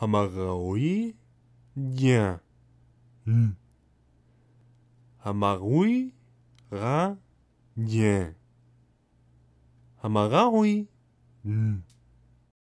המראוי דיה. המראוי רע דיה. המראוי